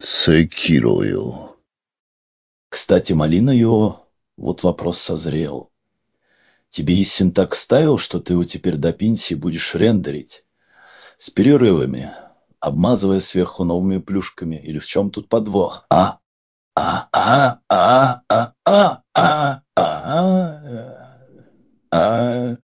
секирою. Кстати, Малина Йо, вот вопрос созрел. Тебе Иссин так ставил, что ты его теперь до пенсии будешь рендерить. С перерывами, обмазывая сверху новыми плюшками. Или в чем тут подвох? А? А, а, а, а, а, а, а, а, а.